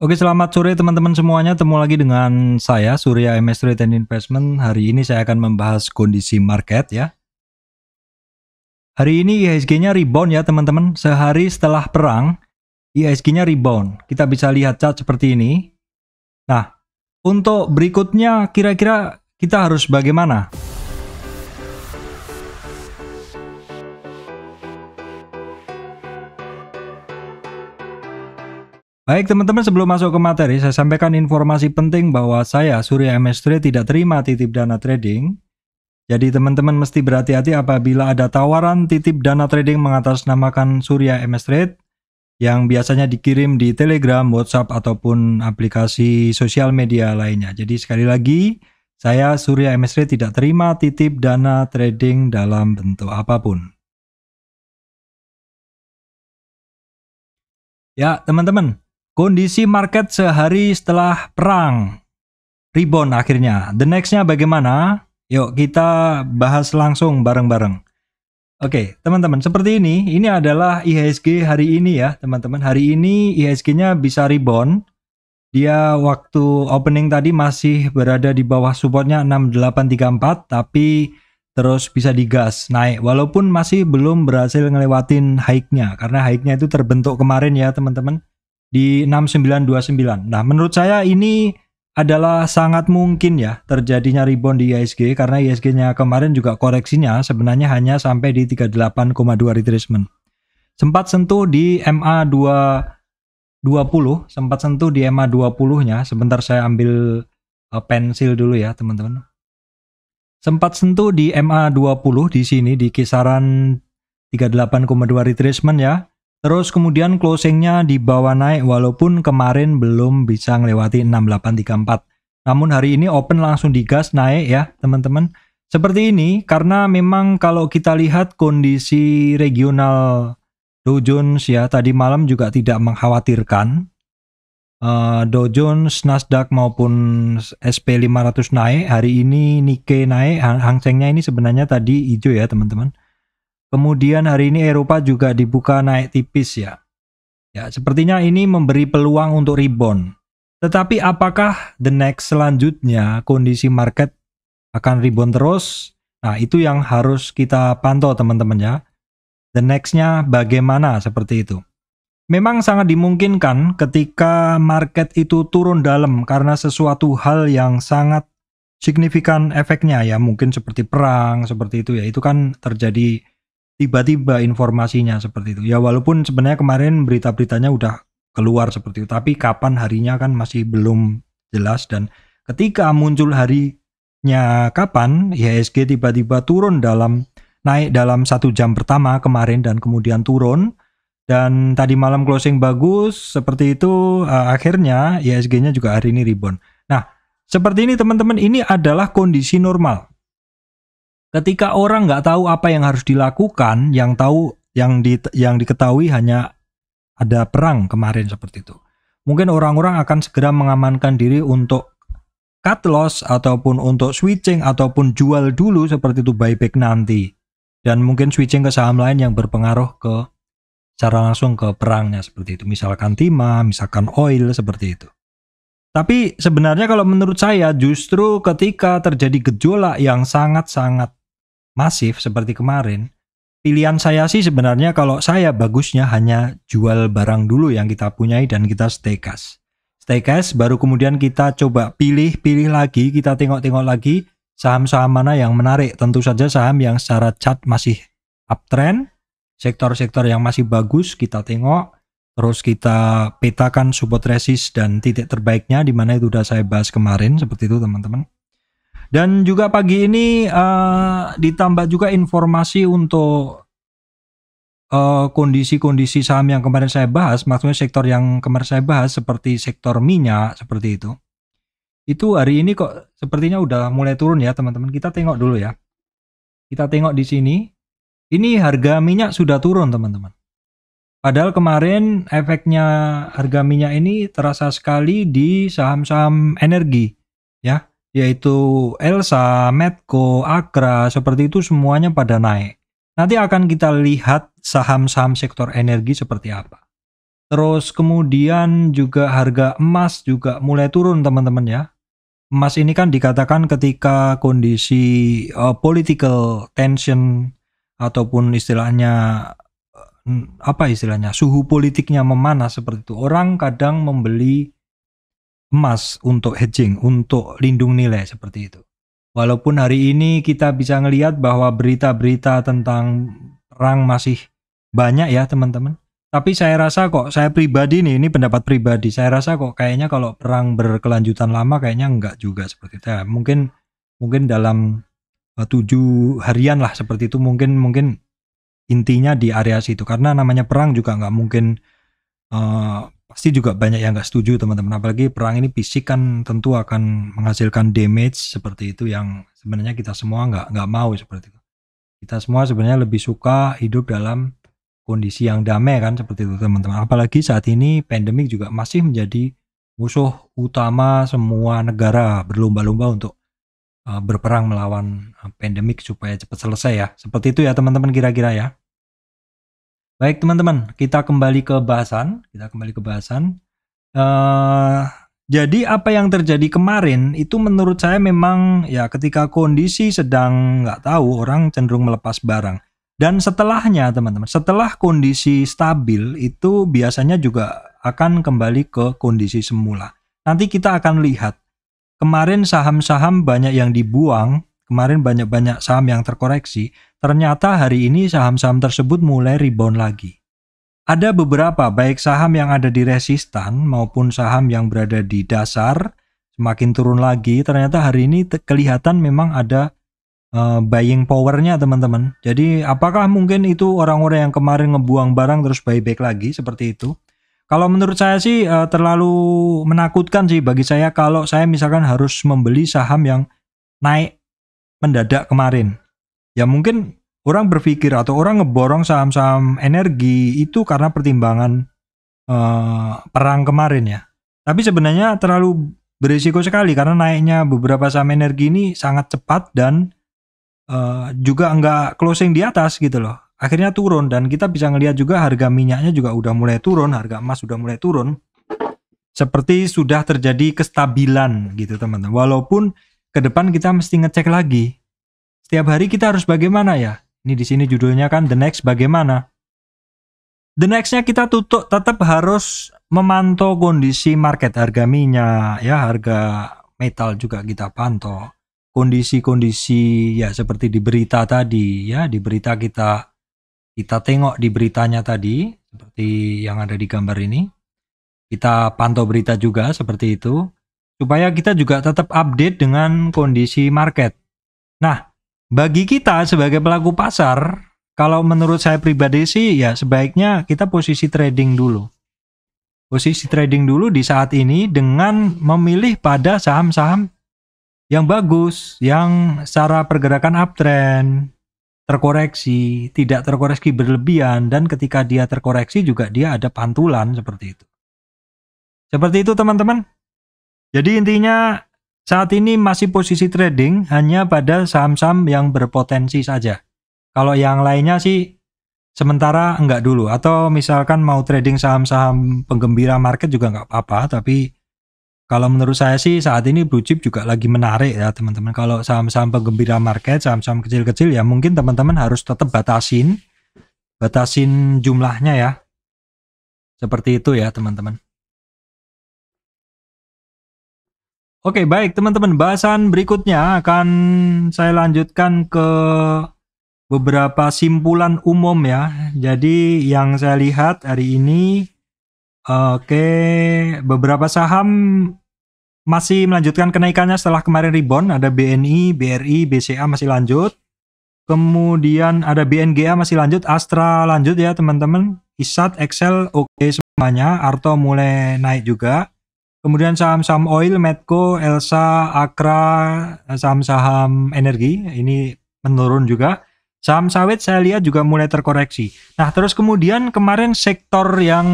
Oke, selamat sore teman-teman semuanya. Temu lagi dengan saya Surya MS Trade and Investment. Hari ini saya akan membahas kondisi market ya. Hari ini IHSG-nya rebound ya teman-teman. Sehari setelah perang, IHSG-nya rebound. Kita bisa lihat chart seperti ini. Nah, untuk berikutnya kira-kira kita harus bagaimana? Baik teman-teman sebelum masuk ke materi saya sampaikan informasi penting bahwa saya Surya MS Trade tidak terima titip dana trading. Jadi teman-teman mesti berhati-hati apabila ada tawaran titip dana trading mengatasnamakan Surya MS Trade yang biasanya dikirim di Telegram, WhatsApp ataupun aplikasi sosial media lainnya. Jadi sekali lagi saya Surya MS Trade tidak terima titip dana trading dalam bentuk apapun. Ya, teman-teman, Kondisi market sehari setelah perang. Rebound akhirnya. The nextnya bagaimana? Yuk kita bahas langsung bareng-bareng. Oke, teman-teman, seperti ini. Ini adalah IHSG hari ini ya, teman-teman. Hari ini IHSG-nya bisa rebound. Dia waktu opening tadi masih berada di bawah supportnya 6834, tapi terus bisa digas naik. Walaupun masih belum berhasil ngelewatin high-nya, karena high-nya itu terbentuk kemarin ya, teman-teman di 6929. Nah, menurut saya ini adalah sangat mungkin ya terjadinya rebound di ISG karena ISG-nya kemarin juga koreksinya sebenarnya hanya sampai di 38,2 retracement. Sempat sentuh di MA 2 20, sempat sentuh di MA 20-nya. Sebentar saya ambil eh, pensil dulu ya, teman-teman. Sempat sentuh di MA 20 di sini di kisaran 38,2 retracement ya Terus kemudian closingnya di bawah naik walaupun kemarin belum bisa melewati 6834. Namun hari ini open langsung digas naik ya teman-teman. Seperti ini karena memang kalau kita lihat kondisi regional Dow Jones ya tadi malam juga tidak mengkhawatirkan. Uh, Dow Jones, Nasdaq maupun SP 500 naik. Hari ini Nikkei naik. Hang ini sebenarnya tadi hijau ya teman-teman. Kemudian hari ini Eropa juga dibuka naik tipis ya. Ya, sepertinya ini memberi peluang untuk rebound. Tetapi apakah the next selanjutnya kondisi market akan rebound terus? Nah, itu yang harus kita pantau teman-teman ya. The next-nya bagaimana seperti itu. Memang sangat dimungkinkan ketika market itu turun dalam karena sesuatu hal yang sangat signifikan efeknya ya, mungkin seperti perang, seperti itu ya. Itu kan terjadi tiba-tiba informasinya seperti itu. Ya walaupun sebenarnya kemarin berita-beritanya udah keluar seperti itu, tapi kapan harinya kan masih belum jelas dan ketika muncul harinya kapan IHSG tiba-tiba turun dalam naik dalam satu jam pertama kemarin dan kemudian turun dan tadi malam closing bagus seperti itu uh, akhirnya IHSG-nya juga hari ini rebound. Nah, seperti ini teman-teman ini adalah kondisi normal ketika orang nggak tahu apa yang harus dilakukan, yang tahu yang di yang diketahui hanya ada perang kemarin seperti itu. Mungkin orang-orang akan segera mengamankan diri untuk cut loss ataupun untuk switching ataupun jual dulu seperti itu buyback nanti. Dan mungkin switching ke saham lain yang berpengaruh ke cara langsung ke perangnya seperti itu. Misalkan timah, misalkan oil seperti itu. Tapi sebenarnya kalau menurut saya justru ketika terjadi gejolak yang sangat-sangat masif seperti kemarin, pilihan saya sih sebenarnya kalau saya bagusnya hanya jual barang dulu yang kita punyai dan kita stay cash. Stay cash baru kemudian kita coba pilih-pilih lagi, kita tengok-tengok lagi saham-saham mana yang menarik. Tentu saja saham yang secara chart masih uptrend, sektor-sektor yang masih bagus kita tengok, terus kita petakan support resist dan titik terbaiknya di mana itu sudah saya bahas kemarin seperti itu teman-teman. Dan juga pagi ini uh, ditambah juga informasi untuk eh, kondisi-kondisi uh, saham yang kemarin saya bahas, maksudnya sektor yang kemarin saya bahas seperti sektor minyak seperti itu. Itu hari ini kok sepertinya udah mulai turun ya, teman-teman. Kita tengok dulu ya. Kita tengok di sini. Ini harga minyak sudah turun, teman-teman. Padahal kemarin efeknya harga minyak ini terasa sekali di saham-saham energi, ya yaitu Elsa, Medco, Agra, seperti itu semuanya pada naik. Nanti akan kita lihat saham-saham sektor energi seperti apa. Terus kemudian juga harga emas juga mulai turun teman-teman ya. Emas ini kan dikatakan ketika kondisi uh, political tension ataupun istilahnya eh, apa istilahnya suhu politiknya memanas seperti itu. Orang kadang membeli emas untuk hedging, untuk lindung nilai seperti itu. Walaupun hari ini kita bisa melihat bahwa berita-berita tentang perang masih banyak ya teman-teman. Tapi saya rasa kok, saya pribadi nih, ini pendapat pribadi, saya rasa kok kayaknya kalau perang berkelanjutan lama kayaknya enggak juga seperti itu. Ya, mungkin mungkin dalam eh, tujuh harian lah seperti itu mungkin mungkin intinya di area situ karena namanya perang juga nggak mungkin uh, pasti juga banyak yang nggak setuju teman-teman apalagi perang ini fisik kan tentu akan menghasilkan damage seperti itu yang sebenarnya kita semua nggak nggak mau seperti itu kita semua sebenarnya lebih suka hidup dalam kondisi yang damai kan seperti itu teman-teman apalagi saat ini pandemik juga masih menjadi musuh utama semua negara berlomba-lomba untuk eh, berperang melawan eh, pandemik supaya cepat selesai ya seperti itu ya teman-teman kira-kira ya Baik teman-teman, kita kembali ke bahasan. Kita kembali ke bahasan. Uh, jadi apa yang terjadi kemarin itu menurut saya memang ya ketika kondisi sedang nggak tahu orang cenderung melepas barang. Dan setelahnya teman-teman, setelah kondisi stabil itu biasanya juga akan kembali ke kondisi semula. Nanti kita akan lihat. Kemarin saham-saham banyak yang dibuang, kemarin banyak-banyak saham yang terkoreksi Ternyata hari ini saham-saham tersebut mulai rebound lagi. Ada beberapa baik saham yang ada di resistan maupun saham yang berada di dasar semakin turun lagi. Ternyata hari ini kelihatan memang ada uh, buying powernya teman-teman. Jadi apakah mungkin itu orang-orang yang kemarin ngebuang barang terus buyback lagi seperti itu? Kalau menurut saya sih uh, terlalu menakutkan sih bagi saya kalau saya misalkan harus membeli saham yang naik mendadak kemarin ya mungkin orang berpikir atau orang ngeborong saham-saham energi itu karena pertimbangan uh, perang kemarin ya. Tapi sebenarnya terlalu berisiko sekali karena naiknya beberapa saham energi ini sangat cepat dan uh, juga nggak closing di atas gitu loh. Akhirnya turun dan kita bisa ngelihat juga harga minyaknya juga udah mulai turun, harga emas sudah mulai turun. Seperti sudah terjadi kestabilan gitu teman-teman. Walaupun ke depan kita mesti ngecek lagi setiap hari kita harus bagaimana ya? Ini di sini judulnya kan The Next Bagaimana. The Next-nya kita tutup tetap harus memantau kondisi market harga minyak ya harga metal juga kita pantau kondisi-kondisi ya seperti di berita tadi ya di berita kita kita tengok di beritanya tadi seperti yang ada di gambar ini kita pantau berita juga seperti itu supaya kita juga tetap update dengan kondisi market nah bagi kita sebagai pelaku pasar, kalau menurut saya pribadi sih ya sebaiknya kita posisi trading dulu. Posisi trading dulu di saat ini dengan memilih pada saham-saham yang bagus, yang secara pergerakan uptrend, terkoreksi, tidak terkoreksi berlebihan, dan ketika dia terkoreksi juga dia ada pantulan seperti itu. Seperti itu teman-teman. Jadi intinya saat ini masih posisi trading hanya pada saham-saham yang berpotensi saja. Kalau yang lainnya sih sementara enggak dulu. Atau misalkan mau trading saham-saham penggembira market juga enggak apa-apa. Tapi kalau menurut saya sih saat ini blue chip juga lagi menarik ya teman-teman. Kalau saham-saham penggembira market, saham-saham kecil-kecil ya mungkin teman-teman harus tetap batasin. Batasin jumlahnya ya. Seperti itu ya teman-teman. Oke, baik teman-teman. Bahasan berikutnya akan saya lanjutkan ke beberapa simpulan umum ya. Jadi yang saya lihat hari ini, oke, okay, beberapa saham masih melanjutkan kenaikannya setelah kemarin rebound. Ada BNI, BRI, BCA masih lanjut. Kemudian ada BNGA masih lanjut, Astra lanjut ya teman-teman. Isat, Excel oke okay semuanya. Arto mulai naik juga. Kemudian saham-saham oil, Medco, Elsa, Akra, saham-saham energi ini menurun juga. Saham sawit saya lihat juga mulai terkoreksi. Nah, terus kemudian kemarin sektor yang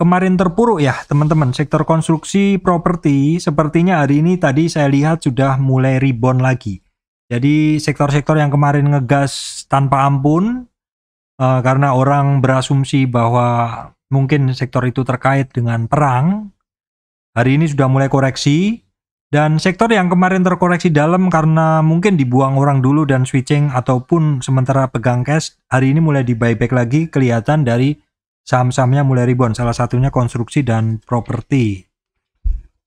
kemarin terpuruk ya, teman-teman, sektor konstruksi properti sepertinya hari ini tadi saya lihat sudah mulai rebound lagi. Jadi sektor-sektor yang kemarin ngegas tanpa ampun uh, karena orang berasumsi bahwa mungkin sektor itu terkait dengan perang hari ini sudah mulai koreksi dan sektor yang kemarin terkoreksi dalam karena mungkin dibuang orang dulu dan switching ataupun sementara pegang cash hari ini mulai di buyback lagi kelihatan dari saham-sahamnya mulai rebound salah satunya konstruksi dan properti.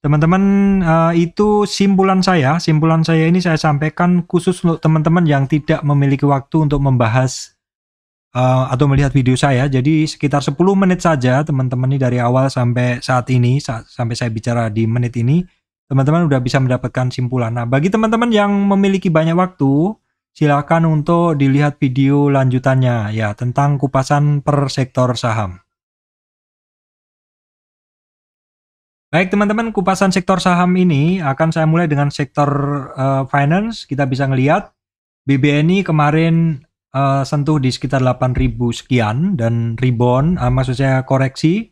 Teman-teman eh, itu simpulan saya, simpulan saya ini saya sampaikan khusus untuk teman-teman yang tidak memiliki waktu untuk membahas Eh, atau melihat video saya. Jadi sekitar 10 menit saja teman-teman ini dari awal sampai saat ini saat, sampai saya bicara di menit ini teman-teman udah bisa mendapatkan simpulan. Nah, bagi teman-teman yang memiliki banyak waktu, silakan untuk dilihat video lanjutannya ya tentang kupasan per sektor saham. Baik teman-teman, kupasan sektor saham ini akan saya mulai dengan sektor uh, finance. Kita bisa melihat BBNI kemarin uh, sentuh di sekitar 8.000 sekian dan rebound uh, eh, maksud saya koreksi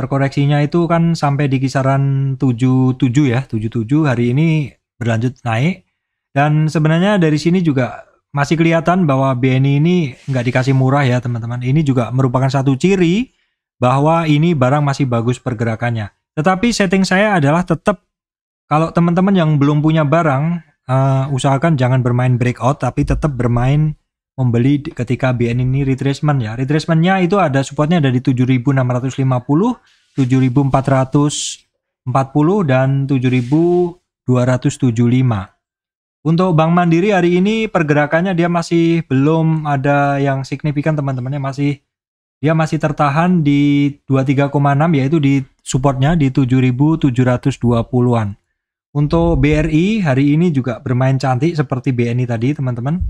terkoreksinya itu kan sampai di kisaran 77 ya 77 hari ini berlanjut naik dan sebenarnya dari sini juga masih kelihatan bahwa BNI ini nggak dikasih murah ya teman-teman ini juga merupakan satu ciri bahwa ini barang masih bagus pergerakannya tetapi setting saya adalah tetap kalau teman-teman yang belum punya barang uh, usahakan jangan bermain breakout tapi tetap bermain membeli ketika BN ini retracement ya. Retracementnya itu ada supportnya ada di 7650, 7440 dan 7275. Untuk Bank Mandiri hari ini pergerakannya dia masih belum ada yang signifikan teman-temannya masih dia masih tertahan di 23,6 yaitu di supportnya di 7720-an. Untuk BRI hari ini juga bermain cantik seperti BNI tadi teman-teman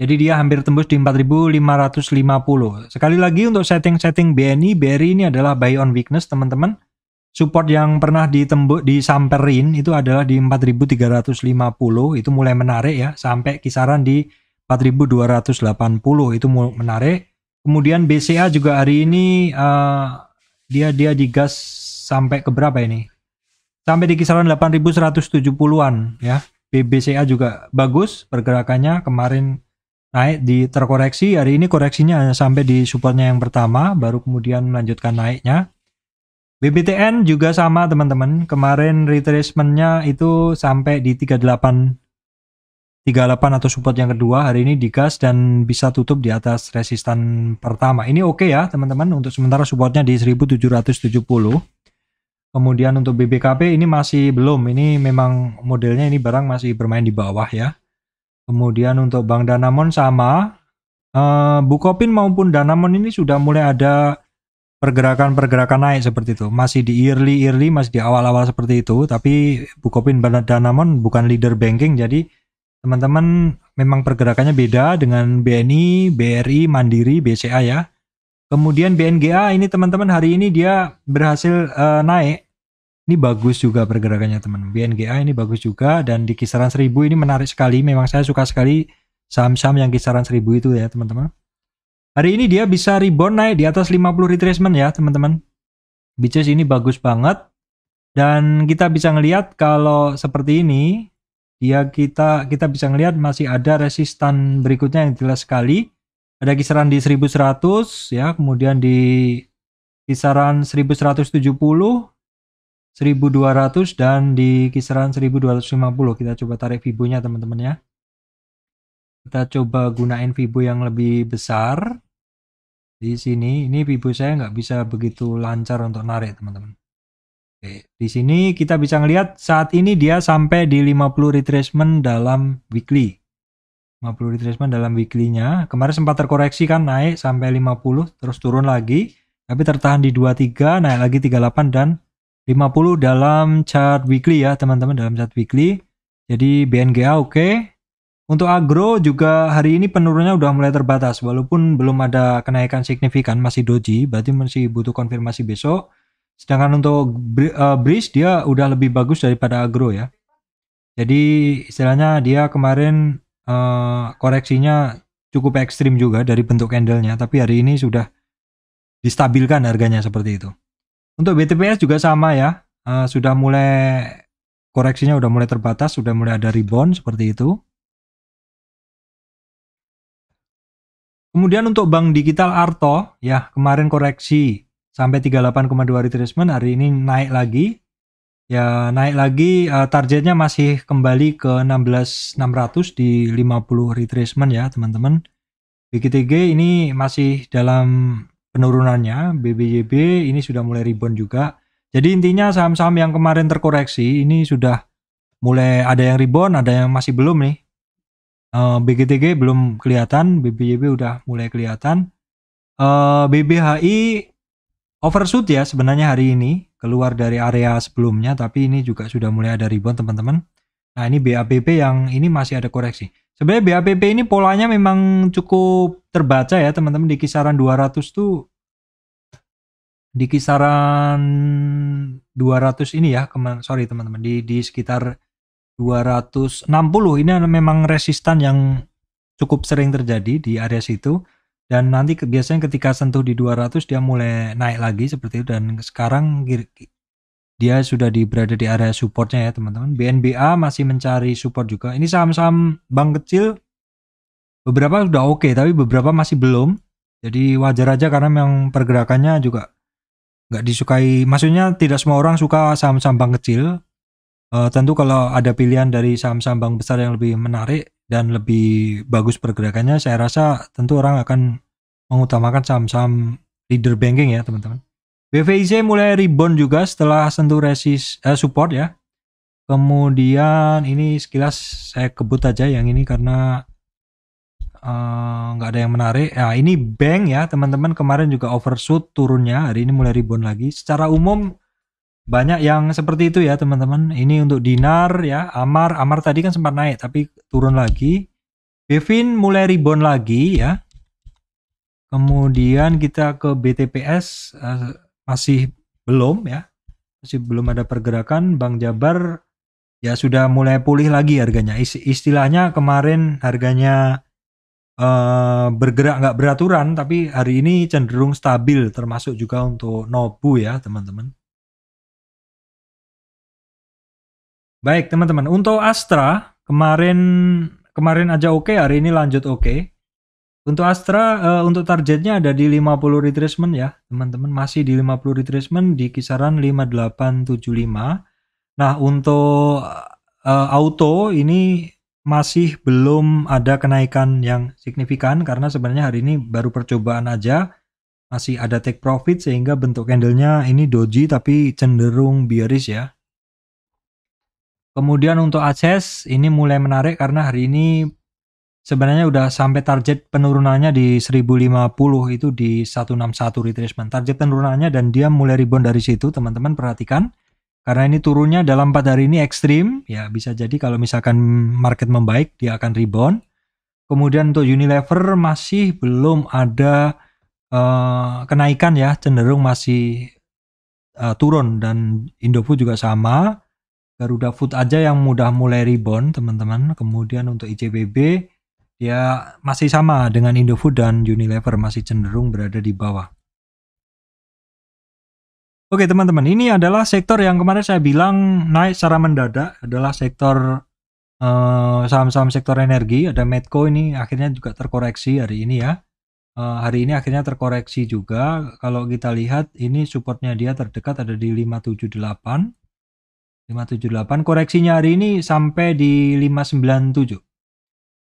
jadi dia hampir tembus di 4550. Sekali lagi untuk setting-setting BNI, BRI ini adalah buy on weakness teman-teman. Support yang pernah ditembus disamperin itu adalah di 4350, itu mulai menarik ya sampai kisaran di 4280 itu mulai menarik. Kemudian BCA juga hari ini uh, dia dia digas sampai ke berapa ini? Sampai di kisaran 8170-an ya. BBCA juga bagus pergerakannya kemarin naik di terkoreksi hari ini koreksinya hanya sampai di supportnya yang pertama baru kemudian melanjutkan naiknya BBTN juga sama teman-teman kemarin retracementnya itu sampai di 38 38 atau support yang kedua hari ini digas dan bisa tutup di atas resistan pertama ini oke okay ya teman-teman untuk sementara supportnya di 1770 kemudian untuk BBKP ini masih belum ini memang modelnya ini barang masih bermain di bawah ya Kemudian untuk Bank Danamon sama, Uh, eh, Bukopin maupun Danamon ini sudah mulai ada pergerakan-pergerakan naik seperti itu. Masih di early-early, masih di awal-awal seperti itu, tapi Bukopin dan Danamon bukan leader banking, jadi teman-teman memang pergerakannya beda dengan BNI, BRI, Mandiri, BCA ya. Kemudian BNGA ini teman-teman hari ini dia berhasil uh, naik ini bagus juga pergerakannya teman BNGA ini bagus juga dan di kisaran 1000 ini menarik sekali memang saya suka sekali saham-saham yang kisaran 1000 itu ya teman-teman hari ini dia bisa rebound naik di atas 50 retracement ya teman-teman Bitches ini bagus banget dan kita bisa ngelihat kalau seperti ini dia kita kita bisa ngelihat masih ada resistan berikutnya yang jelas sekali ada kisaran di 1100 ya kemudian di kisaran 1170 1200 dan di kisaran 1250. Kita coba tarik fibonya teman-teman ya. Kita coba gunain fibo yang lebih besar. Di sini, ini fibo saya nggak bisa begitu lancar untuk narik teman-teman. Oke, di sini kita bisa ngelihat saat ini dia sampai di 50 retracement dalam weekly. 50 retracement dalam weekly-nya. Kemarin sempat terkoreksi kan naik sampai 50 terus turun lagi, tapi tertahan di 23, naik lagi 38 dan 50 dalam chart weekly ya teman-teman dalam chart weekly. Jadi BNGA oke. Okay. Untuk agro juga hari ini penurunnya udah mulai terbatas walaupun belum ada kenaikan signifikan masih doji berarti masih butuh konfirmasi besok. Sedangkan untuk bridge eh, dia udah lebih bagus daripada agro ya. Jadi istilahnya dia kemarin uh, koreksinya cukup ekstrim juga dari bentuk candlenya tapi hari ini sudah distabilkan harganya seperti itu. Untuk BTPS juga sama ya, uh, sudah mulai koreksinya sudah mulai terbatas, sudah mulai ada rebound seperti itu. Kemudian untuk bank digital Arto, ya kemarin koreksi sampai 38,2 retracement, hari ini naik lagi. Ya naik lagi uh, targetnya masih kembali ke 16.600 di 50 retracement ya teman-teman. BGTG ini masih dalam penurunannya. BBJB ini sudah mulai rebound juga. Jadi intinya saham-saham yang kemarin terkoreksi ini sudah mulai ada yang rebound, ada yang masih belum nih. Eh, BGTG belum kelihatan, BBJB udah mulai kelihatan. Eh, BBHI overshoot ya sebenarnya hari ini keluar dari area sebelumnya, tapi ini juga sudah mulai ada rebound teman-teman. Nah ini BAPP yang ini masih ada koreksi. Sebenarnya BAPP ini polanya memang cukup terbaca ya teman-teman di kisaran 200 tuh di kisaran 200 ini ya kemarin sorry teman-teman di di sekitar 260 ini memang resistan yang cukup sering terjadi di area situ dan nanti biasanya ketika sentuh di 200 dia mulai naik lagi seperti itu dan sekarang dia sudah di berada di area supportnya ya teman-teman. BNBA masih mencari support juga. Ini saham-saham bank kecil beberapa sudah oke okay, tapi beberapa masih belum. Jadi wajar aja karena memang pergerakannya juga nggak disukai. Maksudnya tidak semua orang suka saham-saham bank kecil. e, tentu kalau ada pilihan dari saham-saham bank besar yang lebih menarik dan lebih bagus pergerakannya, saya rasa tentu orang akan mengutamakan saham-saham leader banking ya teman-teman. BVIC mulai rebound juga setelah sentuh resist eh, support ya. Kemudian ini sekilas saya kebut aja yang ini karena eh, nggak uh, ada yang menarik. Nah, ini bank ya, teman-teman. Kemarin juga overshoot turunnya, hari ini mulai rebound lagi. Secara umum banyak yang seperti itu ya, teman-teman. Ini untuk dinar ya, Amar, Amar tadi kan sempat naik tapi turun lagi. Bevin mulai rebound lagi ya. Kemudian kita ke BTPS uh, eh, masih belum ya masih belum ada pergerakan Bang Jabar ya sudah mulai pulih lagi harganya istilahnya kemarin harganya uh, bergerak nggak beraturan tapi hari ini cenderung stabil termasuk juga untuk Nobu ya teman-teman baik teman-teman untuk Astra kemarin kemarin aja oke okay, hari ini lanjut oke okay. Untuk Astra, uh, untuk targetnya ada di 50 retracement ya, teman-teman. Masih di 50 retracement di kisaran 5875. Nah, untuk uh, auto ini masih belum ada kenaikan yang signifikan karena sebenarnya hari ini baru percobaan aja. Masih ada take profit sehingga bentuk candlenya ini doji tapi cenderung bearish ya. Kemudian untuk akses ini mulai menarik karena hari ini sebenarnya udah sampai target penurunannya di 1050 itu di 161 retracement. Target penurunannya dan dia mulai rebound dari situ, teman-teman perhatikan. Karena ini turunnya dalam 4 hari ini ekstrim, ya bisa jadi kalau misalkan market membaik dia akan rebound. Kemudian untuk Unilever masih belum ada uh, kenaikan ya, cenderung masih uh, turun dan Indofood juga sama. Garuda Food aja yang mudah mulai rebound teman-teman. Kemudian untuk ICBB Ya masih sama dengan Indofood dan Unilever masih cenderung berada di bawah. Oke teman-teman, ini adalah sektor yang kemarin saya bilang naik secara mendadak adalah sektor eh, saham-saham eh, sektor energi. Ada Medco ini akhirnya juga terkoreksi hari ini ya. Eh, hari ini akhirnya terkoreksi juga. Kalau kita lihat ini supportnya dia terdekat ada di 578. 578 koreksinya hari ini sampai di 597.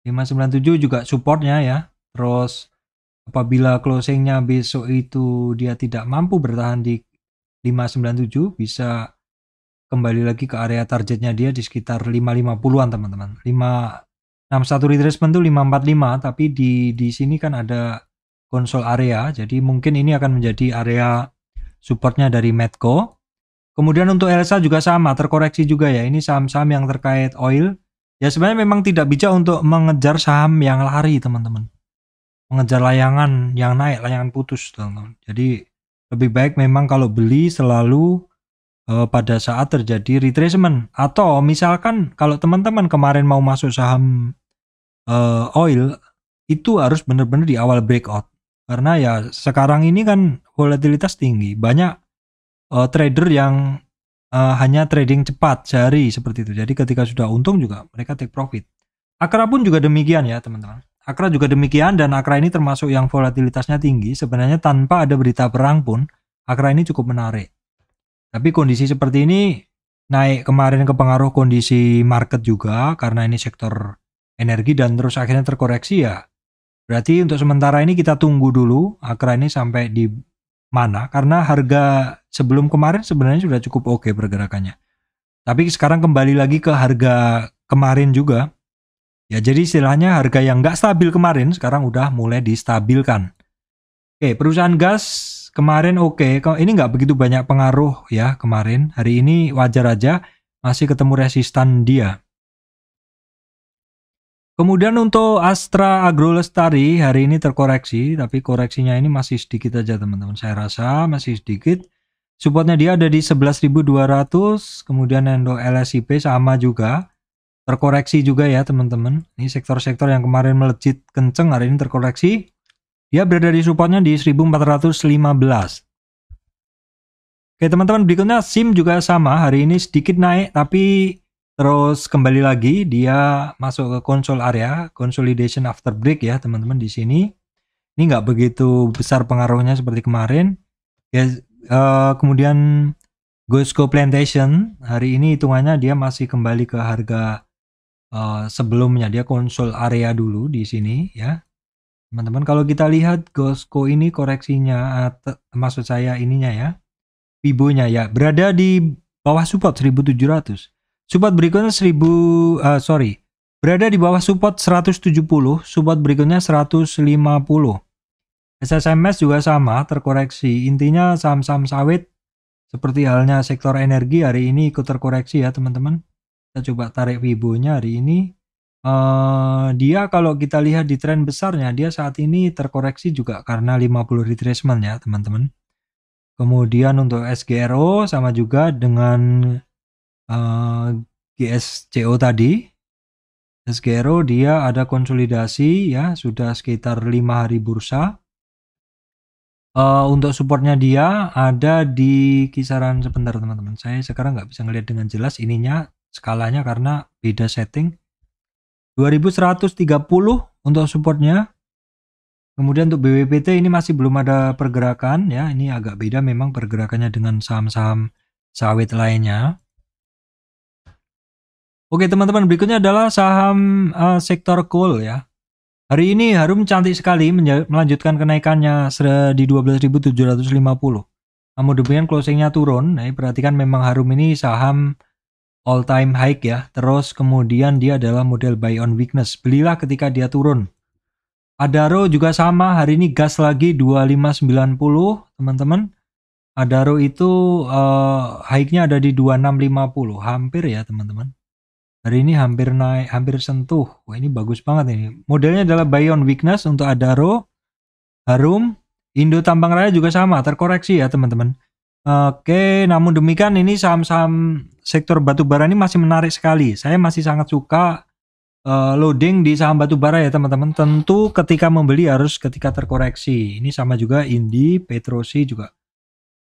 597 juga supportnya ya. Terus apabila closingnya besok itu dia tidak mampu bertahan di 597 bisa kembali lagi ke area targetnya dia di sekitar 550-an teman-teman. 561 61 retracement tuh 545 tapi di di sini kan ada konsol area jadi mungkin ini akan menjadi area supportnya dari Medco. Kemudian untuk Elsa juga sama terkoreksi juga ya. Ini saham-saham yang terkait oil Ya sebenarnya memang tidak bijak untuk mengejar saham yang lari teman-teman. Mengejar layangan yang naik, layangan putus teman-teman. Jadi lebih baik memang kalau beli selalu uh, pada saat terjadi retracement atau misalkan kalau teman-teman kemarin mau masuk saham uh, oil itu harus benar-benar di awal breakout. Karena ya sekarang ini kan volatilitas tinggi, banyak uh, trader yang uh, hanya trading cepat sehari seperti itu. Jadi ketika sudah untung juga mereka take profit. Akra pun juga demikian ya teman-teman. Akra juga demikian dan Akra ini termasuk yang volatilitasnya tinggi. Sebenarnya tanpa ada berita perang pun Akra ini cukup menarik. Tapi kondisi seperti ini naik kemarin ke pengaruh kondisi market juga karena ini sektor energi dan terus akhirnya terkoreksi ya. Berarti untuk sementara ini kita tunggu dulu Akra ini sampai di mana karena harga sebelum kemarin sebenarnya sudah cukup oke okay pergerakannya. Tapi sekarang kembali lagi ke harga kemarin juga. Ya jadi istilahnya harga yang nggak stabil kemarin sekarang udah mulai distabilkan. Oke perusahaan gas kemarin oke, okay. ini nggak begitu banyak pengaruh ya kemarin. Hari ini wajar aja masih ketemu resistan dia. Kemudian untuk Astra Agro Lestari hari ini terkoreksi, tapi koreksinya ini masih sedikit aja teman-teman. Saya rasa masih sedikit. Supportnya dia ada di 11.200, kemudian Nendo LSIP sama juga. Terkoreksi juga ya teman-teman. Ini sektor-sektor yang kemarin melejit kenceng hari ini terkoreksi. Dia berada di supportnya di 1415. Oke teman-teman berikutnya SIM juga sama. Hari ini sedikit naik tapi terus kembali lagi dia masuk ke konsol area consolidation after break ya teman-teman di sini. Ini nggak begitu besar pengaruhnya seperti kemarin. Ya, Eh, kemudian Gosco Plantation hari ini hitungannya dia masih kembali ke harga uh, sebelumnya dia konsol area dulu di sini ya teman-teman kalau kita lihat Gosco ini koreksinya uh, maksud saya ininya ya fibonya ya berada di bawah support 1700 support berikutnya 1000 uh, eh, sorry berada di bawah support 170 support berikutnya 150 SSMS juga sama, terkoreksi. Intinya saham-saham sawit seperti halnya sektor energi hari ini ikut terkoreksi ya teman-teman. Kita coba tarik Wibonya hari ini. Uh, dia kalau kita lihat di tren besarnya, dia saat ini terkoreksi juga karena 50 retracement ya teman-teman. Kemudian untuk SGRO sama juga dengan uh, eh, GSCO tadi. SGRO dia ada konsolidasi ya, sudah sekitar 5 hari bursa. Uh, untuk supportnya dia ada di kisaran sebentar teman-teman, saya sekarang nggak bisa ngelihat dengan jelas ininya, skalanya karena beda setting. 2130 untuk supportnya. Kemudian untuk BWPT ini masih belum ada pergerakan ya, ini agak beda memang pergerakannya dengan saham-saham sawit lainnya. Oke teman-teman, berikutnya adalah saham uh, sektor coal ya. Hari ini Harum cantik sekali melanjutkan kenaikannya di 12.750. Namun demikian closingnya turun. Nah, perhatikan memang Harum ini saham all time high ya. Terus kemudian dia adalah model buy on weakness. Belilah ketika dia turun. Adaro juga sama. Hari ini gas lagi 2590, teman-teman. Adaro itu uh, high-nya ada di 2650. Hampir ya, teman-teman. Hari ini hampir naik, hampir sentuh. Wah ini bagus banget ini. Modelnya adalah buy on weakness untuk Adaro, Harum, Indo Tambang Raya juga sama, terkoreksi ya teman-teman. Oke, namun demikian ini saham-saham sektor batubara ini masih menarik sekali. Saya masih sangat suka eh, loading di saham batubara ya teman-teman. Tentu ketika membeli harus ketika terkoreksi. Ini sama juga Indi, Petrosi juga.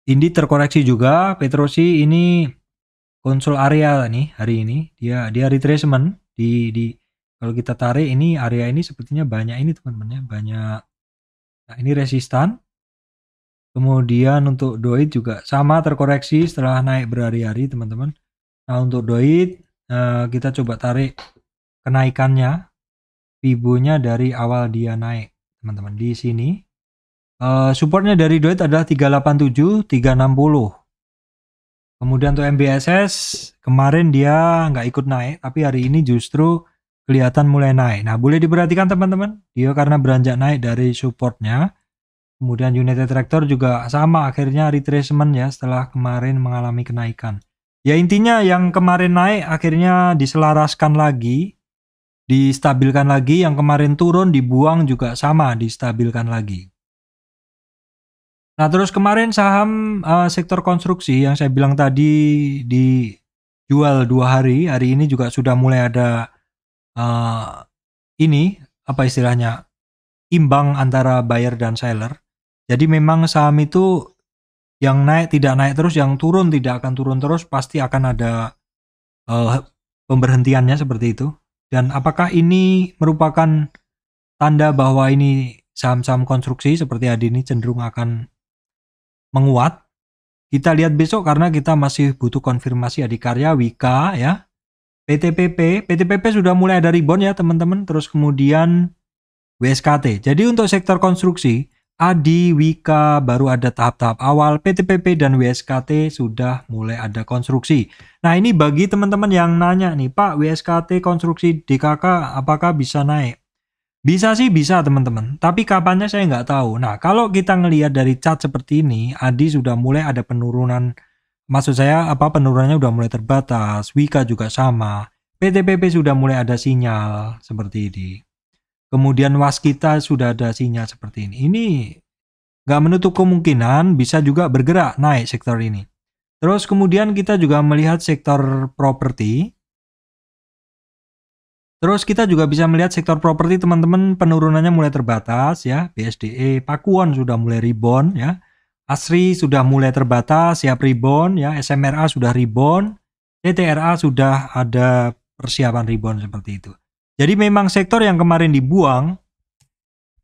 Indi terkoreksi juga, Petrosi ini konsol area nih hari ini dia dia retracement di di kalau kita tarik ini area ini sepertinya banyak ini teman-teman ya banyak nah ini resistan kemudian untuk doid juga sama terkoreksi setelah naik berhari-hari teman-teman nah untuk doid eh, kita coba tarik kenaikannya fibonya dari awal dia naik teman-teman di sini eh, supportnya dari doid adalah 387 360 Kemudian untuk MBSS kemarin dia nggak ikut naik, tapi hari ini justru kelihatan mulai naik. Nah boleh diperhatikan teman-teman, dia karena beranjak naik dari supportnya. Kemudian United Tractor juga sama akhirnya retracement ya setelah kemarin mengalami kenaikan. Ya intinya yang kemarin naik akhirnya diselaraskan lagi, distabilkan lagi, yang kemarin turun dibuang juga sama distabilkan lagi. Nah, terus kemarin saham uh, sektor konstruksi yang saya bilang tadi dijual dua hari, hari ini juga sudah mulai ada uh, ini apa istilahnya imbang antara buyer dan seller. Jadi memang saham itu yang naik tidak naik terus, yang turun tidak akan turun terus, pasti akan ada uh, pemberhentiannya seperti itu. Dan apakah ini merupakan tanda bahwa ini saham-saham konstruksi seperti hari ini cenderung akan menguat. Kita lihat besok karena kita masih butuh konfirmasi Adikarya, Wika ya. PTPP, PTPP sudah mulai ada rebound ya teman-teman. Terus kemudian WSKT. Jadi untuk sektor konstruksi, Adi, Wika baru ada tahap-tahap awal, PTPP dan WSKT sudah mulai ada konstruksi. Nah ini bagi teman-teman yang nanya nih, Pak WSKT konstruksi DKK apakah bisa naik? Bisa sih bisa teman-teman, tapi kapannya saya nggak tahu. Nah kalau kita ngelihat dari cat seperti ini, Adi sudah mulai ada penurunan, maksud saya apa penurunannya sudah mulai terbatas, Wika juga sama, PTPP sudah mulai ada sinyal seperti ini. Kemudian waskita sudah ada sinyal seperti ini. Ini nggak menutup kemungkinan bisa juga bergerak naik sektor ini. Terus kemudian kita juga melihat sektor properti Terus kita juga bisa melihat sektor properti teman-teman penurunannya mulai terbatas ya. BSDE Pakuan sudah mulai rebound ya. Asri sudah mulai terbatas siap rebound ya. SMRA sudah rebound. E TTRA sudah ada persiapan rebound seperti itu. Jadi memang sektor yang kemarin dibuang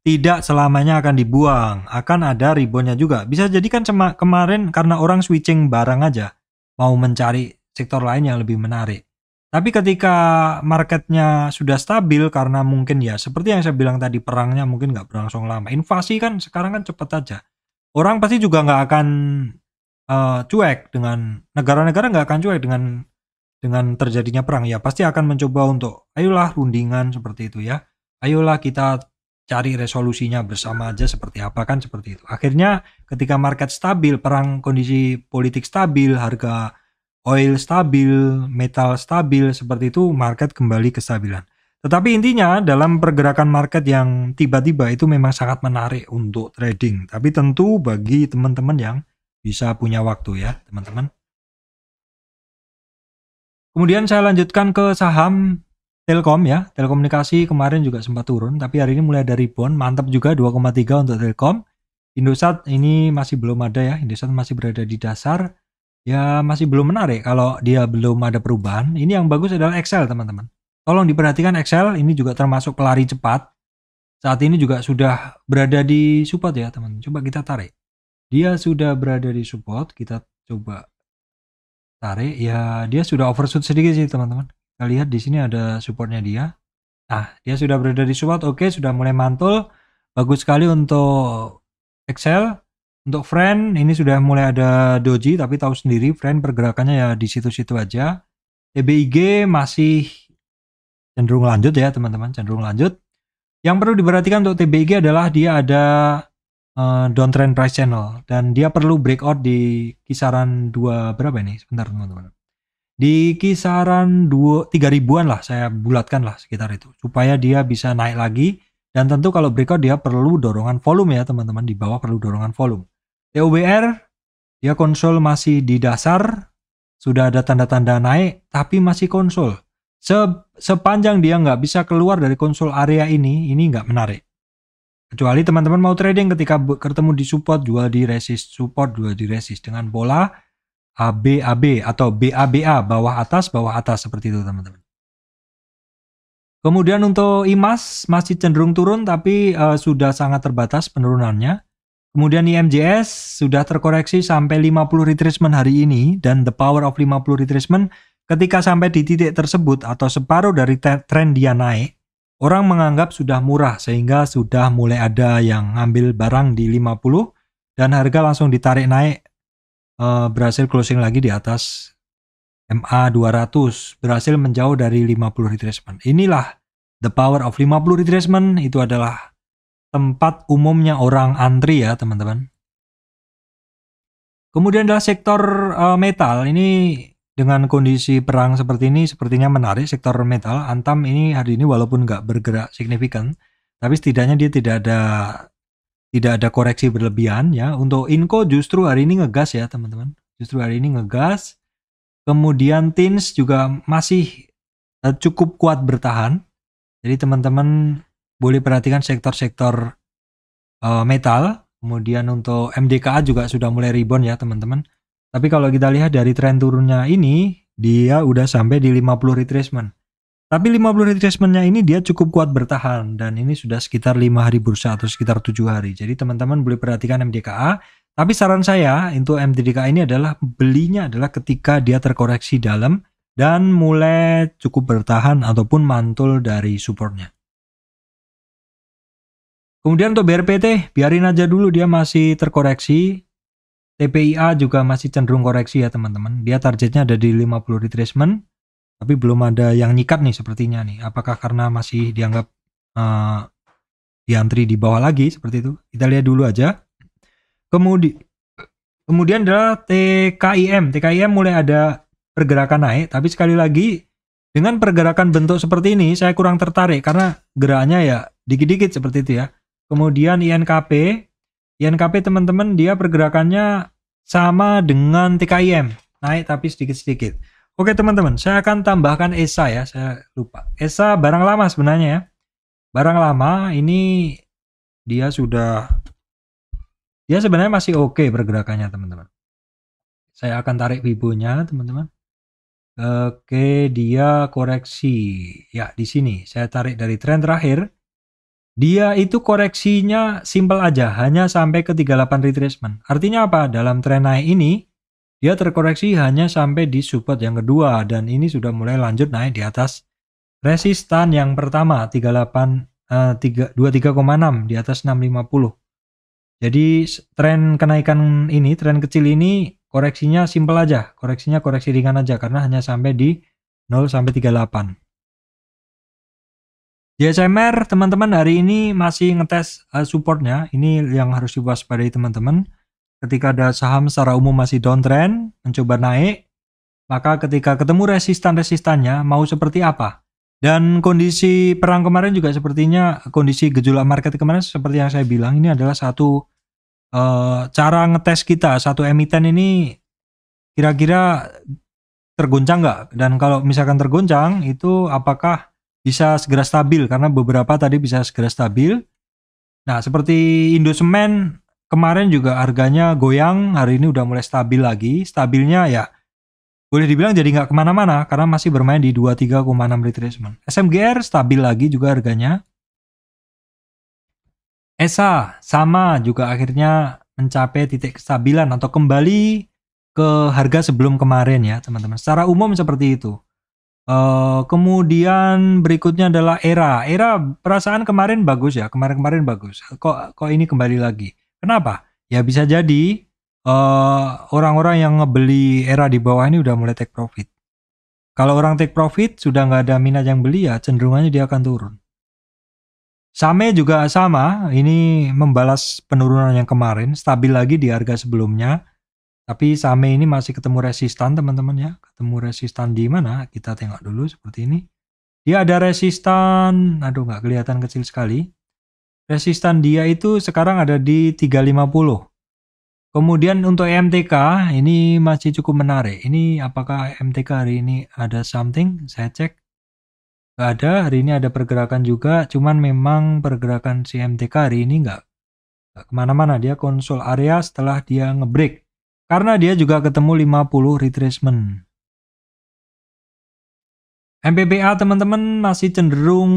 tidak selamanya akan dibuang, akan ada reboundnya juga. Bisa jadi kan kemarin karena orang switching barang aja, mau mencari sektor lain yang lebih menarik. Tapi ketika marketnya sudah stabil karena mungkin ya seperti yang saya bilang tadi perangnya mungkin nggak berlangsung lama. Invasi kan sekarang kan cepat aja. Orang pasti juga nggak akan uh, cuek dengan negara-negara nggak akan cuek dengan dengan terjadinya perang ya pasti akan mencoba untuk ayolah rundingan seperti itu ya. Ayolah kita cari resolusinya bersama aja seperti apa kan seperti itu. Akhirnya ketika market stabil, perang kondisi politik stabil, harga oil stabil, metal stabil, seperti itu market kembali ke kestabilan. Tetapi intinya dalam pergerakan market yang tiba-tiba itu memang sangat menarik untuk trading. Tapi tentu bagi teman-teman yang bisa punya waktu ya, teman-teman. Kemudian saya lanjutkan ke saham Telkom ya. Telekomunikasi kemarin juga sempat turun, tapi hari ini mulai ada rebound, mantap juga 2,3 untuk Telkom. Indosat ini masih belum ada ya, Indosat masih berada di dasar ya masih belum menarik kalau dia belum ada perubahan. Ini yang bagus adalah Excel, teman-teman. Tolong diperhatikan Excel, ini juga termasuk pelari cepat. Saat ini juga sudah berada di support ya, teman. Coba kita tarik. Dia sudah berada di support, kita coba tarik. Ya, dia sudah overshoot sedikit sih, teman-teman. Kita lihat di sini ada supportnya dia. Nah, dia sudah berada di support, oke, sudah mulai mantul. Bagus sekali untuk Excel untuk friend ini sudah mulai ada doji tapi tahu sendiri friend pergerakannya ya di situ-situ aja. TBIG masih cenderung lanjut ya teman-teman, cenderung lanjut. Yang perlu diperhatikan untuk TBIG adalah dia ada uh, eh, downtrend price channel dan dia perlu breakout di kisaran dua berapa ini? Sebentar teman-teman. Di kisaran dua tiga ribuan lah saya bulatkan lah sekitar itu supaya dia bisa naik lagi dan tentu kalau breakout dia perlu dorongan volume ya teman-teman di bawah perlu dorongan volume. TUBR ya konsol masih di dasar, sudah ada tanda-tanda naik, tapi masih konsol. Se sepanjang dia nggak bisa keluar dari konsol area ini, ini nggak menarik. Kecuali teman-teman mau trading ketika ketemu di support, jual di resist, support, jual di resist dengan pola ABAB atau BABA, bawah atas, bawah atas seperti itu teman-teman. Kemudian untuk IMAS masih cenderung turun tapi uh, sudah sangat terbatas penurunannya. Kemudian IMJS e sudah terkoreksi sampai 50 retracement hari ini dan the power of 50 retracement ketika sampai di titik tersebut atau separuh dari tren dia naik, orang menganggap sudah murah sehingga sudah mulai ada yang ngambil barang di 50 dan harga langsung ditarik naik eh, berhasil closing lagi di atas MA 200 berhasil menjauh dari 50 retracement. Inilah the power of 50 retracement itu adalah tempat umumnya orang antri ya teman-teman. Kemudian adalah sektor uh, metal ini dengan kondisi perang seperti ini sepertinya menarik sektor metal Antam ini hari ini walaupun nggak bergerak signifikan tapi setidaknya dia tidak ada tidak ada koreksi berlebihan ya untuk Inco justru hari ini ngegas ya teman-teman justru hari ini ngegas kemudian Tins juga masih eh, cukup kuat bertahan jadi teman-teman boleh perhatikan sektor-sektor uh, metal, kemudian untuk MDKA juga sudah mulai rebound ya teman-teman. Tapi kalau kita lihat dari tren turunnya ini, dia udah sampai di 50 retracement. Tapi 50 retracementnya ini dia cukup kuat bertahan dan ini sudah sekitar 5 hari bursa atau sekitar 7 hari. Jadi teman-teman boleh perhatikan MDKA. Tapi saran saya untuk MDKA ini adalah belinya adalah ketika dia terkoreksi dalam dan mulai cukup bertahan ataupun mantul dari supportnya. Kemudian untuk BRPT, biarin aja dulu dia masih terkoreksi. TPIA juga masih cenderung koreksi ya teman-teman. Dia targetnya ada di 50 retracement, tapi belum ada yang nyikat nih sepertinya nih. Apakah karena masih dianggap uh, diantri di bawah lagi seperti itu? Kita lihat dulu aja. Kemudian kemudian adalah TKIM. TKIM mulai ada pergerakan naik, tapi sekali lagi dengan pergerakan bentuk seperti ini saya kurang tertarik karena gerakannya ya dikit-dikit seperti itu ya Kemudian INKP, INKP teman-teman dia pergerakannya sama dengan TKIM, naik tapi sedikit-sedikit. Oke teman-teman, saya akan tambahkan ESA ya, saya lupa. ESA barang lama sebenarnya ya. Barang lama ini dia sudah dia sebenarnya masih oke okay pergerakannya teman-teman. Saya akan tarik fibonya teman-teman. Oke, dia koreksi. Ya, di sini saya tarik dari tren terakhir dia itu koreksinya simple aja, hanya sampai ke 38 retracement. Artinya apa? Dalam tren naik ini, dia terkoreksi hanya sampai di support yang kedua dan ini sudah mulai lanjut naik di atas resistan yang pertama 38 uh, 3, 23,6 di atas 650. Jadi tren kenaikan ini, tren kecil ini koreksinya simple aja, koreksinya koreksi ringan aja karena hanya sampai di 0 sampai 38. Di SMR teman-teman hari ini masih ngetes uh, supportnya. Ini yang harus diwaspadai teman-teman. Ketika ada saham secara umum masih downtrend, mencoba naik, maka ketika ketemu resistan-resistannya mau seperti apa? Dan kondisi perang kemarin juga sepertinya kondisi gejolak market kemarin seperti yang saya bilang ini adalah satu uh, cara ngetes kita satu emiten ini kira-kira terguncang nggak? Dan kalau misalkan terguncang itu apakah bisa segera stabil karena beberapa tadi bisa segera stabil. Nah, seperti Indosemen kemarin juga harganya goyang, hari ini udah mulai stabil lagi. Stabilnya ya boleh dibilang jadi nggak kemana-mana karena masih bermain di 23,6 retracement. SMGR stabil lagi juga harganya. ESA sama juga akhirnya mencapai titik kestabilan atau kembali ke harga sebelum kemarin ya teman-teman. Secara umum seperti itu. Eh, kemudian berikutnya adalah era. Era perasaan kemarin bagus ya, kemarin-kemarin bagus. Kok kok ini kembali lagi? Kenapa? Ya bisa jadi eh, orang-orang uh, yang ngebeli era di bawah ini udah mulai take profit. Kalau orang take profit sudah nggak ada minat yang beli ya cenderungannya dia akan turun. Same juga sama, ini membalas penurunan yang kemarin, stabil lagi di harga sebelumnya. Tapi Same ini masih ketemu resistan teman-teman ya. Ketemu resistan di mana? Kita tengok dulu seperti ini. Dia ada resistan, aduh nggak kelihatan kecil sekali. Resistan dia itu sekarang ada di 350. Kemudian untuk MTK ini masih cukup menarik. Ini apakah MTK hari ini ada something? Saya cek. Nggak ada, hari ini ada pergerakan juga. Cuman memang pergerakan si MTK hari ini nggak kemana-mana. Dia konsol area setelah dia ngebreak karena dia juga ketemu 50 retracement. MPPA teman-teman masih cenderung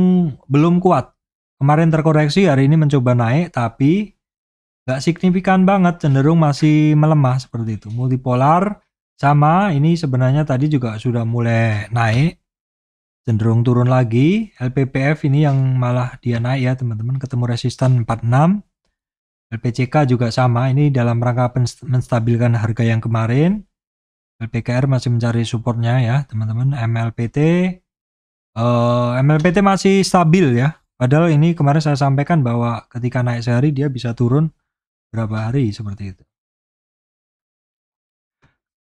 belum kuat. Kemarin terkoreksi, hari ini mencoba naik, tapi nggak signifikan banget, cenderung masih melemah seperti itu. Multipolar sama, ini sebenarnya tadi juga sudah mulai naik, cenderung turun lagi. LPPF ini yang malah dia naik ya teman-teman, ketemu resisten 46. LPCK juga sama, ini dalam rangka menstabilkan harga yang kemarin. LPKR masih mencari supportnya ya, teman-teman. MLPT uh, eh, MLPT masih stabil ya. Padahal ini kemarin saya sampaikan bahwa ketika naik sehari dia bisa turun berapa hari seperti itu.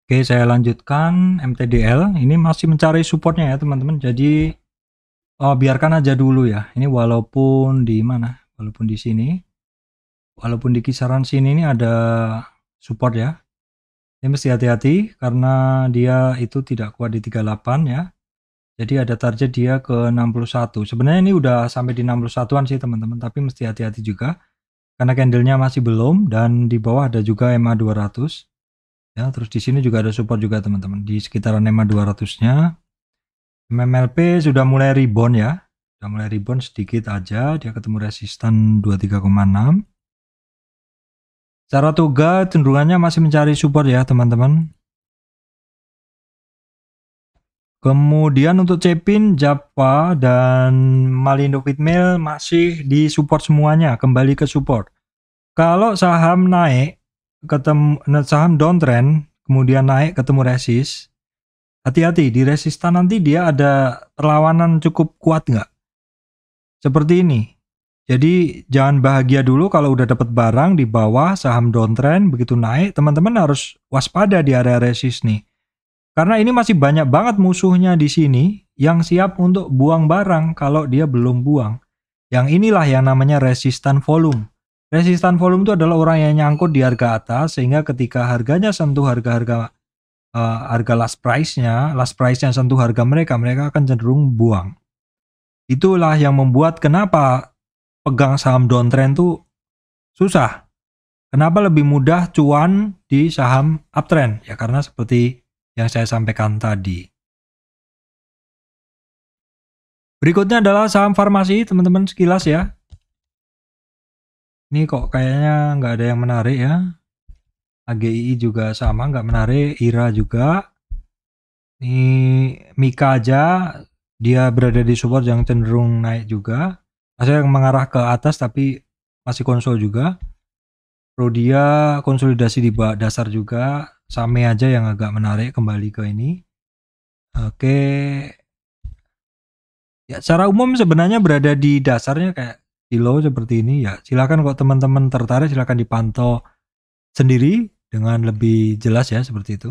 Oke, saya lanjutkan MTDL. Ini masih mencari supportnya ya, teman-teman. Jadi uh, biarkan aja dulu ya. Ini walaupun di mana? Walaupun di sini walaupun di kisaran sini ini ada support ya ini mesti hati-hati karena dia itu tidak kuat di 38 ya jadi ada target dia ke 61 sebenarnya ini udah sampai di 61an sih teman-teman tapi mesti hati-hati juga karena candlenya masih belum dan di bawah ada juga EMA 200 ya terus di sini juga ada support juga teman-teman di sekitaran EMA 200 nya MMLP sudah mulai rebound ya sudah mulai rebound sedikit aja dia ketemu resistan 23,6 Cara toga cenderungannya masih mencari support ya teman-teman. Kemudian untuk Cepin, Java, dan Malindo Fitmail masih di support semuanya, kembali ke support. Kalau saham naik, ketemu nah, saham downtrend, kemudian naik ketemu resist, hati-hati di resistan nanti dia ada perlawanan cukup kuat nggak? Seperti ini, jadi jangan bahagia dulu kalau udah dapat barang di bawah saham downtrend begitu naik teman-teman harus waspada di area resist nih. Karena ini masih banyak banget musuhnya di sini yang siap untuk buang barang kalau dia belum buang. Yang inilah yang namanya resistan volume. Resistan volume itu adalah orang yang nyangkut di harga atas sehingga ketika harganya sentuh harga-harga uh, harga last price-nya, last price yang sentuh harga mereka, mereka akan cenderung buang. Itulah yang membuat kenapa pegang saham downtrend tuh susah. Kenapa lebih mudah cuan di saham uptrend? Ya karena seperti yang saya sampaikan tadi. Berikutnya adalah saham farmasi, teman-teman sekilas ya. Ini kok kayaknya nggak ada yang menarik ya. AGI juga sama, nggak menarik. IRA juga. Ini Mika aja, dia berada di support yang cenderung naik juga. Masih yang mengarah ke atas tapi masih konsol juga. Rodia konsolidasi di dasar juga. Same aja yang agak menarik kembali ke ini. Oke. Ya secara umum sebenarnya berada di dasarnya kayak di low seperti ini ya. Silakan kalau teman-teman tertarik silakan dipantau sendiri dengan lebih jelas ya seperti itu.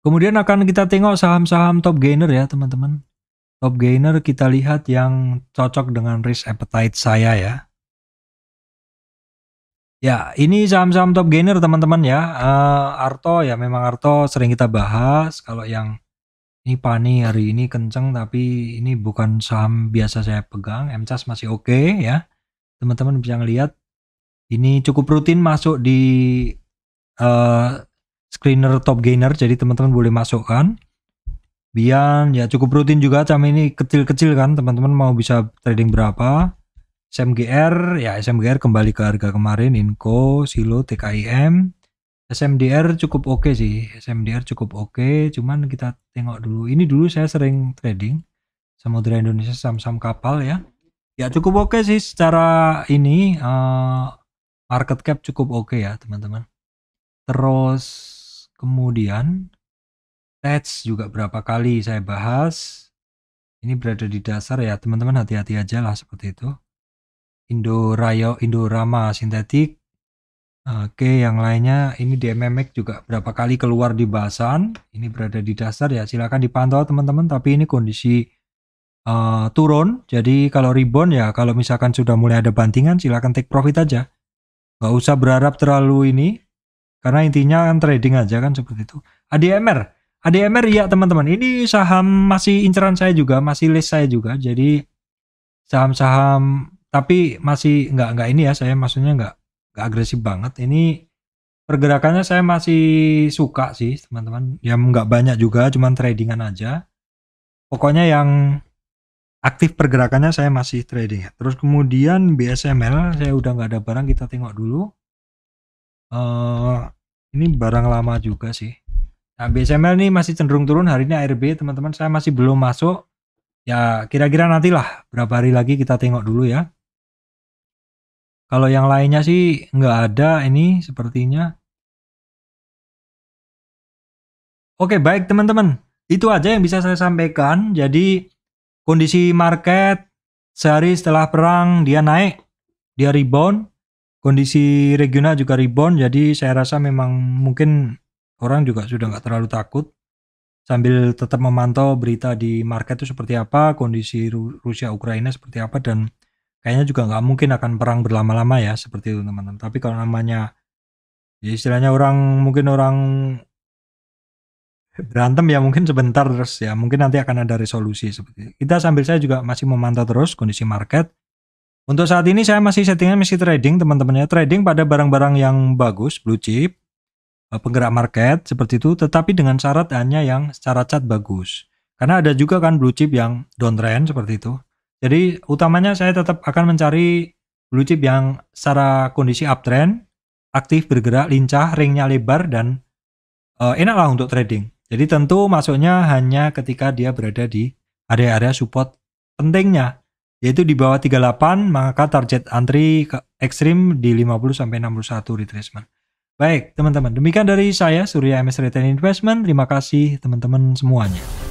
Kemudian akan kita tengok saham-saham top gainer ya teman-teman. Top gainer kita lihat yang cocok dengan risk appetite saya ya. Ya, ini saham-saham top gainer teman-teman ya. Uh, Arto ya memang Arto sering kita bahas kalau yang ini Pani hari ini kenceng tapi ini bukan saham biasa saya pegang. MCAS masih oke okay, ya. Teman-teman bisa ngelihat ini cukup rutin masuk di uh, screener top gainer jadi teman-teman boleh masukkan. Bian ya cukup rutin juga cam ini kecil-kecil kan teman-teman mau bisa trading berapa SMGR ya SMGR kembali ke harga kemarin Inco Silo TKIM SMDR cukup oke okay sih SMDR cukup oke okay, cuman kita tengok dulu ini dulu saya sering trading Samudra Indonesia saham-saham kapal ya ya cukup oke okay sih secara ini uh, market cap cukup oke okay ya teman-teman terus kemudian Stats juga berapa kali saya bahas. Ini berada di dasar ya, teman-teman hati-hati aja lah seperti itu. Indo Indo Rama sintetik. Oke, yang lainnya ini DMMX juga berapa kali keluar di bahasan. Ini berada di dasar ya, silahkan dipantau teman-teman. Tapi ini kondisi uh, turun. Jadi kalau rebound ya, kalau misalkan sudah mulai ada bantingan, silahkan take profit aja. Gak usah berharap terlalu ini, karena intinya kan trading aja kan seperti itu. ADMR, ADMR ya teman-teman. Ini saham masih inceran saya juga, masih list saya juga. Jadi saham-saham tapi masih nggak nggak ini ya saya maksudnya nggak nggak agresif banget. Ini pergerakannya saya masih suka sih teman-teman. Ya nggak banyak juga, cuman tradingan aja. Pokoknya yang aktif pergerakannya saya masih trading ya. Terus kemudian BSML saya udah nggak ada barang kita tengok dulu. Uh, ini barang lama juga sih Nah, BSML ini masih cenderung turun hari ini ARB, teman-teman. Saya masih belum masuk. Ya, kira-kira nantilah berapa hari lagi kita tengok dulu ya. Kalau yang lainnya sih nggak ada ini sepertinya. Oke, baik teman-teman. Itu aja yang bisa saya sampaikan. Jadi kondisi market sehari setelah perang dia naik, dia rebound. Kondisi regional juga rebound. Jadi saya rasa memang mungkin orang juga sudah nggak terlalu takut sambil tetap memantau berita di market itu seperti apa, kondisi Rusia Ukraina seperti apa dan kayaknya juga nggak mungkin akan perang berlama-lama ya seperti itu teman-teman. Tapi kalau namanya ya istilahnya orang mungkin orang berantem ya mungkin sebentar terus ya mungkin nanti akan ada resolusi seperti itu. Kita sambil saya juga masih memantau terus kondisi market. Untuk saat ini saya masih settingan masih trading teman-temannya. Trading pada barang-barang yang bagus, blue chip, Eh, penggerak market seperti itu, tetapi dengan syarat hanya yang secara cat bagus. Karena ada juga kan blue chip yang downtrend seperti itu. Jadi utamanya saya tetap akan mencari blue chip yang secara kondisi uptrend, aktif bergerak, lincah, ringnya lebar, dan uh, enaklah untuk trading. Jadi tentu masuknya hanya ketika dia berada di area-area support pentingnya, yaitu di bawah 38, maka target antri ke ekstrim di 50-61 retracement. Baik, teman-teman. Demikian dari saya, Surya MS Retail Investment. Terima kasih teman-teman semuanya.